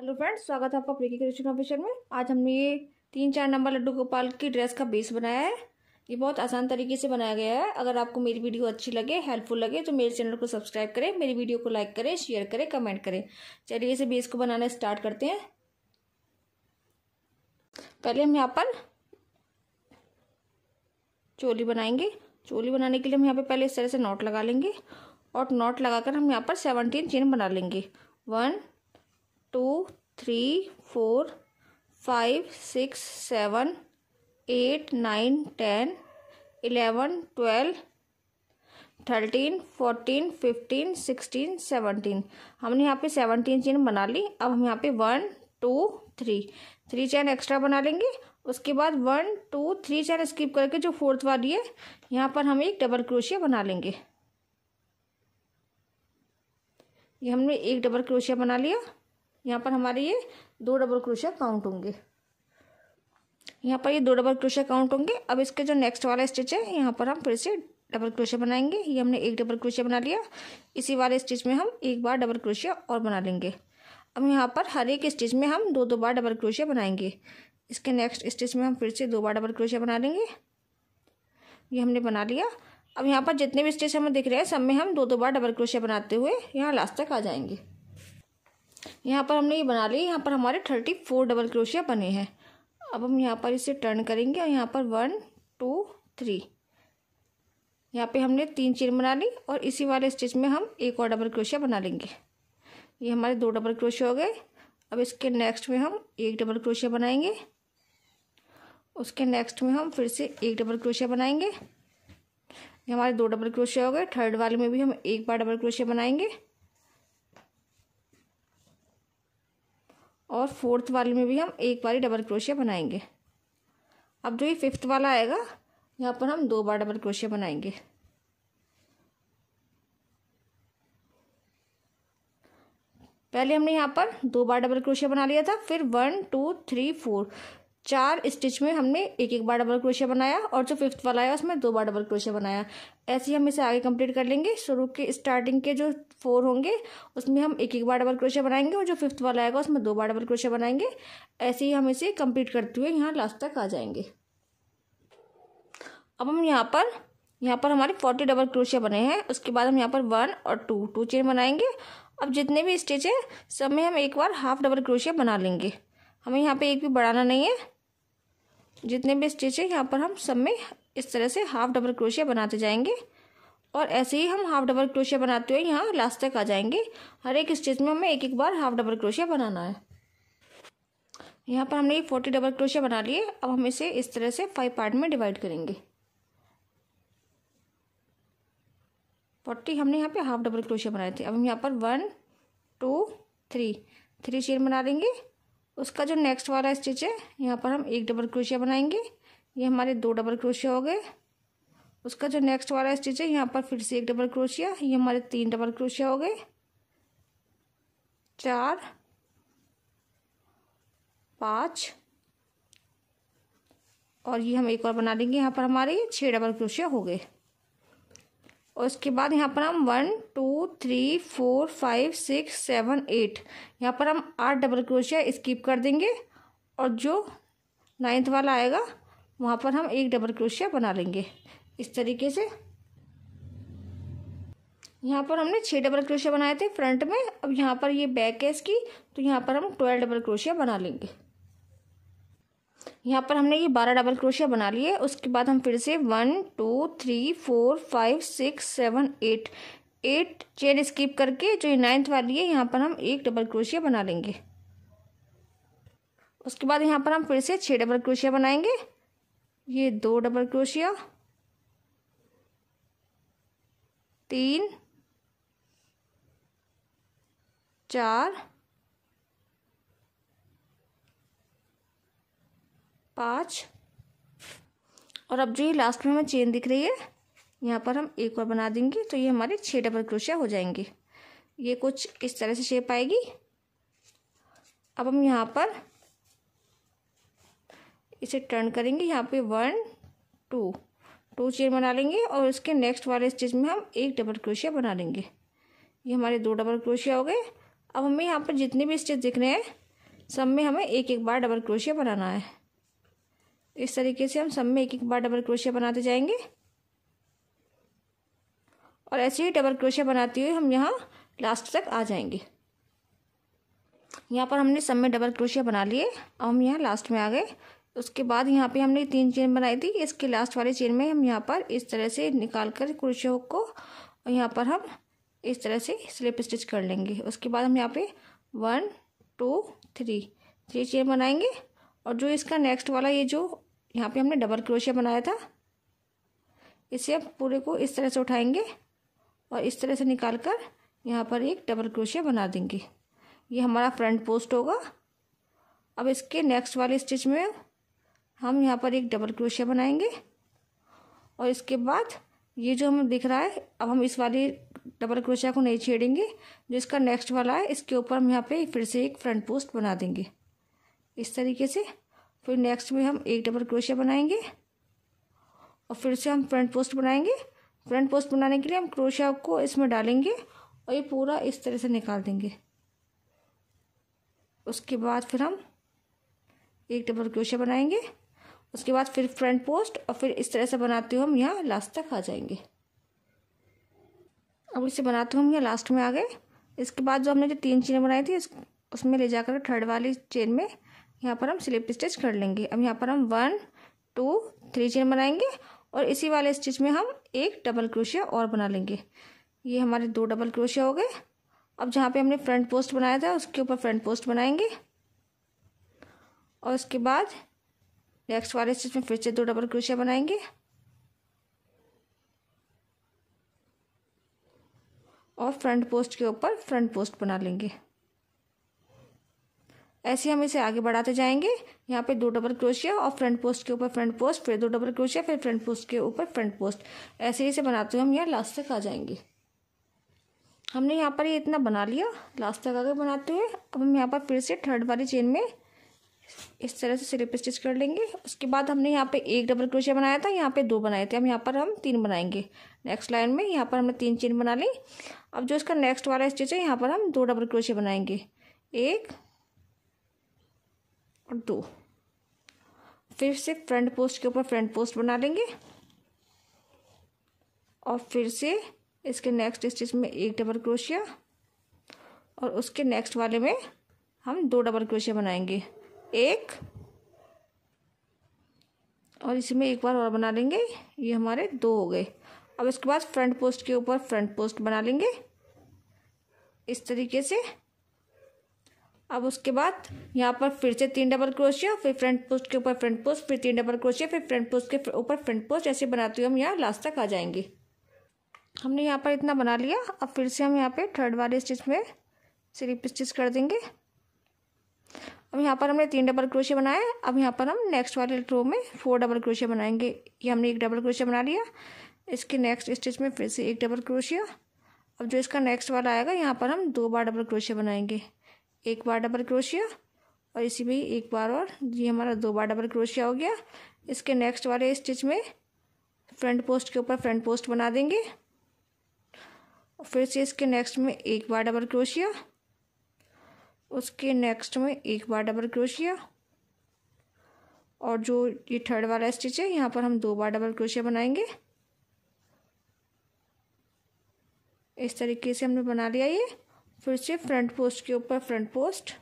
hello friends स्वागत है आपका प्रिकी क्रिएशन ऑफिसर में आज हमने ये तीन चार नंबर लड्डू गोपाल की ड्रेस का बेस बनाया है ये बहुत आसान तरीके से बनाया गया है अगर आपको मेरी वीडियो अच्छी लगे हेल्पफुल लगे तो मेरे चैनल को सब्सक्राइब करें मेरी वीडियो को लाइक करें शेयर करें कमेंट करें चलिए इसे बेस को बनाना स्टार्ट करते हैं पहले हम यहाँ पर चोली बनाएंगे चोली बनाने के लिए हम यहाँ पर पहले इस तरह से नॉट लगा लेंगे और नॉट लगाकर हम यहाँ पर सेवनटीन चेन बना लेंगे one two three four five six seven eight nine ten eleven twelve thirteen fourteen fifteen sixteen seventeen हमने यहाँ पे सेवनटीन चेन बना ली अब हम यहाँ पे one two three three chain extra बना लेंगे उसके बाद one two three chain skip करके जो फोर्थ वाली है यहाँ पर हम एक डबल क्रोशिया बना लेंगे ये हमने एक डबल क्रोशिया बना लिया यहाँ पर हमारे ये दो डबल क्रोशिया काउंट होंगे यहाँ पर ये दो डबल क्रोशिया काउंट होंगे अब इसके जो नेक्स्ट वाला स्टिच है यहाँ पर हम फिर से डबल क्रोशिया बनाएंगे ये हमने एक डबल क्रोशिया बना लिया इसी वाले स्टिच में हम एक बार डबल क्रोशिया और बना लेंगे अब यहाँ पर हर एक स्टिच में हम दो दो बार डबल क्रोशिया बनाएंगे इसके नेक्स्ट स्टिच में हम फिर से दो बार डबल क्रोशिया बना लेंगे ये हमने बना लिया अब यहाँ पर जितने भी स्टिच हमें दिख रहे हैं सब में हम दो दो बार डबल क्रोशिया बनाते हुए यहाँ लास्ट तक आ जाएंगे यहाँ पर हमने ये बना ली यहाँ पर हमारे थर्टी फोर डबल क्रोशिया बने हैं अब हम यहाँ पर इसे टर्न करेंगे और यहाँ पर वन टू थ्री यहाँ पे हमने तीन चेन बना ली और इसी वाले स्टिच में हम एक और डबल क्रोशिया बना लेंगे ये हमारे दो डबल क्रोशिया हो गए अब इसके नेक्स्ट में हम एक डबल क्रोशिया बनाएंगे उसके नेक्स्ट में हम फिर से एक डबल क्रोशिया बनाएंगे ये हमारे दो डबल क्रोशिया हो गए थर्ड वाले में भी हम एक बार डबल क्रोशिया बनाएंगे और फोर्थ वाले में भी हम एक बारी डबल क्रोशिया बनाएंगे अब जो ये फिफ्थ वाला आएगा यहाँ पर हम दो बार डबल क्रोशिया बनाएंगे पहले हमने यहाँ पर दो बार डबल क्रोशिया बना लिया था फिर वन टू थ्री फोर चार स्टिच में हमने एक एक बार डबल क्रोशिया बनाया और जो फिफ्थ वाला है उसमें दो बार डबल क्रोशिया बनाया ऐसे ही हम इसे आगे कंप्लीट कर लेंगे शुरू के स्टार्टिंग के जो फोर होंगे उसमें हम एक एक बार डबल क्रोशिया बनाएंगे और जो फिफ्थ वाला आएगा उसमें दो बार डबल क्रोशिया बनाएंगे ऐसे ही हम इसे कंप्लीट करते हुए यहाँ लास्ट तक आ जाएंगे अब हम यहाँ पर यहाँ पर हमारे फोर्टी डबल क्रोशिया बने हैं उसके बाद हम यहाँ पर वन और टू टू चेन बनाएंगे अब जितने भी स्टिच हैं सब में हम एक बार हाफ डबल क्रोशिया बना लेंगे हमें यहाँ पे एक भी बढ़ाना नहीं है जितने भी स्टिच है यहाँ पर हम सब में इस तरह से हाफ डबल क्रोशिया बनाते जाएंगे और ऐसे ही हम हाफ डबल क्रोशिया बनाते हुए यहाँ लास्ट तक आ जाएंगे हर एक स्टिच में हमें एक एक बार हाफ डबल क्रोशिया बनाना है यहाँ पर हमने ये फोर्टी डबल क्रोशिया बना लिए अब हम इसे इस तरह से फाइव पार्ट में डिवाइड करेंगे फोर्टी हमने यहाँ पे हाफ डबल क्रोशिया बनाए थे अब हम यहाँ पर one two three three chain बना लेंगे उसका जो नेक्स्ट वाला स्टिच है यहाँ पर हम एक डबल क्रोशिया बनाएंगे ये हमारे दो डबल क्रोशिया हो गए उसका जो नेक्स्ट वाला स्टिच है यहाँ पर फिर से एक डबल क्रोशिया ये हमारे तीन डबल क्रोशिया हो गए चार पाँच और ये हम एक और बना लेंगे यहाँ पर हमारे छः डबल क्रोशिया हो गए और उसके बाद यहाँ पर हम one two three four five six seven eight यहाँ पर हम आठ डबल क्रोशिया स्किप कर देंगे और जो नाइन्थ वाला आएगा वहाँ पर हम एक डबल क्रोशिया बना लेंगे इस तरीके से यहाँ पर हमने छः डबल क्रोशिया बनाए थे फ्रंट में अब यहाँ पर ये बैक है इसकी तो यहाँ पर हम ट्वेल्व डबल क्रोशिया बना लेंगे यहाँ पर हमने ये बारह डबल क्रोशिया बना लिए उसके बाद हम फिर से one two three four five six seven eight eight chain skip करके जो ये नाइन्थ वाली है यहाँ पर हम एक डबल क्रोशिया बना लेंगे उसके बाद यहाँ पर हम फिर से छः डबल क्रोशिया बनाएंगे ये दो डबल क्रोशिया तीन चार पाँच और अब जो ये लास्ट में हमें चेन दिख रही है यहाँ पर हम एक और बना देंगे तो ये हमारे छः डबल क्रोशिया हो जाएंगे ये कुछ इस तरह से शेप आएगी अब हम यहाँ पर इसे टर्न करेंगे यहाँ पे वन टू टू चेन बना लेंगे और इसके नेक्स्ट वाले स्टेज में हम एक डबल क्रोशिया बना लेंगे ये हमारे दो डबल क्रोशिया हो गए अब हमें यहाँ पर जितने भी स्टेज दिख रहे हैं सब में हमें एक एक बार डबल क्रोशिया बनाना है इस तरीके से हम सब में एक एक बार डबल क्रोशिया बनाते जाएंगे और ऐसे ही डबल क्रोशिया बनाते हुए हम यहाँ लास्ट तक आ जाएंगे यहाँ पर हमने सब में डबल क्रोशिया बना लिए अब हम यहाँ लास्ट में आ गए उसके बाद यहाँ पे हमने तीन चेन बनाई थी इसके लास्ट वाले चेन में हम यहाँ पर इस तरह से निकाल कर क्रोशिया को और यहाँ पर हम इस तरह से स्लिप स्टिच कर लेंगे उसके बाद हम यहाँ पे one two three three chain बनाएंगे और जो इसका नेक्स्ट वाला ये जो यहाँ पे हमने डबल क्रोशिया बनाया था इसे अब पूरे को इस तरह से उठाएंगे और इस तरह से निकाल कर यहाँ पर एक डबल क्रोशिया बना देंगे ये हमारा फ्रंट पोस्ट होगा अब इसके नेक्स्ट वाले स्टिच में हम यहाँ पर एक डबल क्रोशिया बनाएंगे और इसके बाद ये जो हमें दिख रहा है अब हम इस वाली डबल क्रोशिया को नहीं छेड़ेंगे जो इसका नेक्स्ट वाला है इसके ऊपर हम यहाँ पे फिर से एक फ्रंट पोस्ट बना देंगे इस तरीके से फिर नेक्स्ट में हम एक डबल क्रोशिया बनाएंगे और फिर से हम फ्रंट पोस्ट बनाएंगे फ्रंट पोस्ट बनाने के लिए हम क्रोशिया को इसमें डालेंगे और ये पूरा इस तरह से निकाल देंगे उसके बाद फिर हम एक डबल क्रोशिया बनाएंगे उसके बाद फिर फ्रंट पोस्ट और फिर इस तरह से बनाते हुए हम यहाँ लास्ट तक आ जाएंगे अब इसे बनाते हुए हम यहाँ लास्ट में आ गए इसके बाद जो हमने जो तीन चेन बनाई थी उसमें ले जाकर थर्ड वाली चेन में यहाँ पर हम स्लिप स्टिच कर लेंगे अब यहाँ पर हम वन टू थ्री चेन बनाएंगे और इसी वाले स्टिच में हम एक डबल क्रोशिया और बना लेंगे ये हमारे दो डबल क्रोशिया हो गए अब जहाँ पे हमने फ्रंट पोस्ट बनाया था उसके ऊपर फ्रंट पोस्ट बनाएंगे और उसके बाद नेक्स्ट वाले स्टिच में फिर से दो डबल क्रोशिया बनाएंगे और फ्रंट पोस्ट के ऊपर फ्रंट पोस्ट बना लेंगे ऐसे हम इसे आगे बढ़ाते जाएंगे यहाँ पे दो डबल क्रोशिया और फ्रंट पोस्ट के ऊपर फ्रंट पोस्ट फिर दो डबल क्रोशिया फिर फ्रंट पोस्ट के ऊपर फ्रंट पोस्ट ऐसे ही इसे बनाते हुए हम यहाँ लास्ट तक आ जाएंगे हमने यहाँ पर ये यह इतना बना लिया लास्ट तक आगे बनाते हुए अब हम यहाँ पर फिर से थर्ड वाली चेन में इस तरह से स्लिप स्टिच कर लेंगे उसके बाद हमने यहाँ पे एक डबल क्रोशिया बनाया था यहाँ पे दो बनाए थे अब यहाँ पर हम तीन बनाएंगे नेक्स्ट लाइन में यहाँ पर हमने तीन चेन बना ली अब जो इसका नेक्स्ट वाला स्टिच है यहाँ पर हम दो डबल क्रोशिया बनाएंगे एक और दो फिर से फ्रंट पोस्ट के ऊपर फ्रंट पोस्ट बना लेंगे और फिर से इसके नेक्स्ट स्टिच में एक डबल क्रोशिया और उसके नेक्स्ट वाले में हम दो डबल क्रोशिया बनाएंगे एक और इसमें एक बार और बना लेंगे ये हमारे दो हो गए अब इसके बाद फ्रंट पोस्ट के ऊपर फ्रंट पोस्ट बना लेंगे इस तरीके से अब उसके बाद यहाँ पर फिर से तीन डबल क्रोशिया फिर फ्रंट पोस्ट के ऊपर फ्रंट पोस्ट फिर तीन डबल क्रोशिया फिर फ्रंट पोस्ट के ऊपर फ्रंट पोस्ट ऐसे बनाते हुए हम यहाँ लास्ट तक आ जाएंगे हमने यहाँ पर इतना बना लिया अब फिर से हम यहाँ पे थर्ड वाले स्टिच में स्लिप स्टिच कर देंगे अब यहाँ पर हमने तीन डबल क्रोशे बनाए अब यहाँ पर हम नेक्स्ट वाले रो में फोर डबल क्रोशे बनाएंगे ये हमने एक डबल क्रोशिया बना लिया इसके नेक्स्ट स्टिच में फिर से एक डबल क्रोशिया अब जो इसका नेक्स्ट वाला आएगा यहाँ पर हम दो बार डबल क्रोशे बनाएंगे एक बार डबल क्रोशिया और इसी में एक बार और ये हमारा दो बार डबल क्रोशिया हो गया इसके नेक्स्ट वाले स्टिच में फ्रंट पोस्ट के ऊपर फ्रंट पोस्ट बना देंगे फिर से इसके नेक्स्ट में एक बार डबल क्रोशिया उसके नेक्स्ट में एक बार डबल क्रोशिया और जो ये थर्ड वाला स्टिच है यहाँ पर हम दो बार डबल क्रोशिया बनाएंगे इस तरीके से हमने बना लिया ये फिर से फ्रंट पोस्ट के ऊपर फ्रंट पोस्ट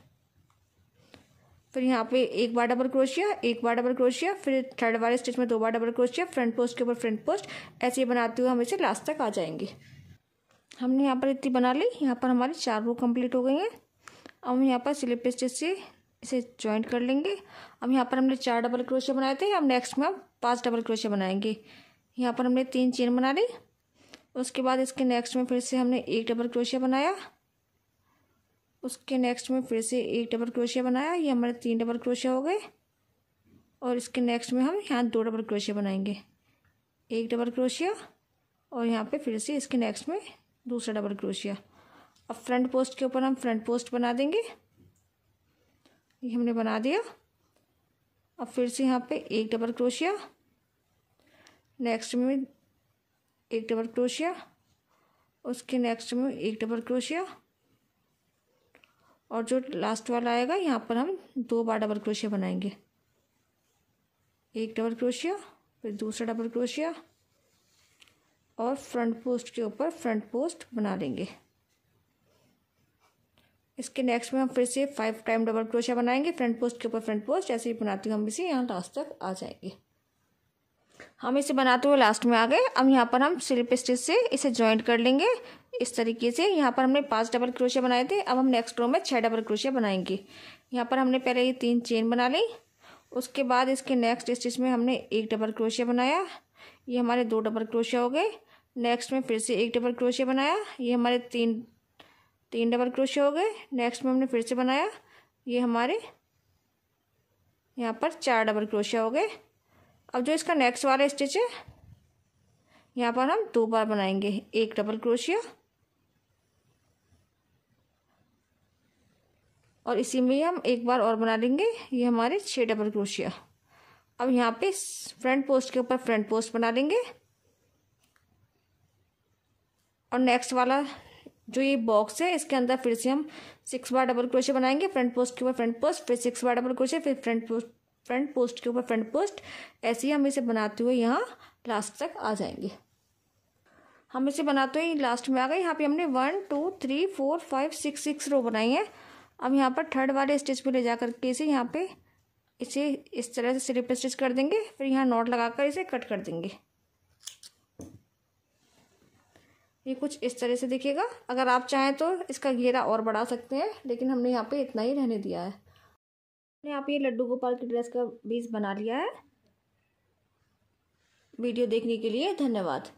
फिर यहाँ पे एक बार डबल क्रोशिया एक बार डबल क्रोशिया फिर थर्ड वाले स्टिच में दो बार डबल क्रोशिया फ्रंट पोस्ट के ऊपर फ्रंट पोस्ट ऐसे बनाते हुए हम इसे लास्ट तक आ जाएंगे हमने यहाँ पर इतनी बना ली यहाँ पर हमारी चार रो कंप्लीट हो गई हैं अब हम यहाँ पर स्लिप स्टिच से इसे ज्वाइंट कर लेंगे अब यहाँ पर हमने चार डबल क्रोशिया बनाए थे अब नेक्स्ट में अब पाँच डबल क्रोशिया बनाएंगे यहाँ पर हमने तीन चेन बना ली उसके बाद इसके नेक्स्ट में फिर से हमने एक डबल क्रोशिया बनाया उसके नेक्स्ट में फिर से एक डबल क्रोशिया बनाया ये हमारे तीन डबल क्रोशिया हो गए और इसके नेक्स्ट में हम यहाँ दो डबल क्रोशिया बनाएंगे एक डबल क्रोशिया और यहाँ पे फिर से इसके नेक्स्ट में दूसरा डबल क्रोशिया अब फ्रंट पोस्ट के ऊपर हम फ्रंट पोस्ट बना देंगे ये हमने बना दिया अब फिर से यहाँ पे एक डबल क्रोशिया नेक्स्ट में एक डबल क्रोशिया उसके नेक्स्ट में एक डबल क्रोशिया और जो लास्ट वाला आएगा यहाँ पर हम दो बार डबल क्रोशिया बनाएंगे एक डबल क्रोशिया फिर दूसरा डबल क्रोशिया और फ्रंट पोस्ट के ऊपर फ्रंट पोस्ट बना लेंगे इसके नेक्स्ट में हम फिर से फाइव टाइम डबल क्रोशिया बनाएंगे फ्रंट पोस्ट के ऊपर फ्रंट पोस्ट ऐसे ही बनाते हुए हम इसे यहाँ लास्ट तक आ जाएंगे हम इसे बनाते हुए लास्ट में आ गए अब यहाँ पर हम स्लिप स्टिच से इसे ज्वाइंट कर लेंगे इस तरीके से यहाँ पर हमने पांच डबल क्रोशिया बनाए थे अब हम नेक्स्ट रो में छः डबल क्रोशिया बनाएंगे यहाँ पर हमने पहले ये तीन चेन बना ली उसके बाद इसके नेक्स्ट स्टिच में हमने एक डबल क्रोशिया बनाया ये हमारे दो डबल क्रोशिया हो गए नेक्स्ट में फिर से एक डबल क्रोशिया बनाया ये हमारे तीन तीन डबल क्रोशिया हो गए नेक्स्ट में हमने फिर से बनाया ये हमारे यहाँ पर चार डबल क्रोशिया हो गए अब जो इसका नेक्स्ट वाला स्टिच है यहाँ पर हम दो बार बनाएंगे एक डबल क्रोशिया और इसी में हम एक बार और बना लेंगे ये हमारे छः डबल क्रोशिया अब यहाँ पे फ्रंट पोस्ट के ऊपर फ्रंट पोस्ट बना लेंगे और नेक्स्ट वाला जो ये बॉक्स है इसके अंदर फिर से हम सिक्स बार डबल क्रोशिया बनाएंगे फ्रंट पोस्ट के ऊपर फ्रंट पोस्ट फिर सिक्स बार डबल क्रोशिया फिर फ्रंट पोस्ट फ्रंट पोस्ट के ऊपर फ्रंट पोस्ट ऐसे ही हम इसे बनाते हुए यहाँ लास्ट तक आ जाएंगे हम इसे बनाते हुए लास्ट में आ गए यहाँ पे हमने one two three four five six six row बनाई है अब यहाँ पर थर्ड वाले स्टिच पे ले जा करके इसे यहाँ पे इसे इस तरह से स्लिप स्टिच कर देंगे फिर यहाँ नॉट लगाकर इसे कट कर देंगे ये कुछ इस तरह से दिखेगा अगर आप चाहें तो इसका घेरा और बढ़ा सकते हैं लेकिन हमने यहाँ पे इतना ही रहने दिया है आपने आप ये लड्डू गोपाल की ड्रेस का बीस बना लिया है वीडियो देखने के लिए धन्यवाद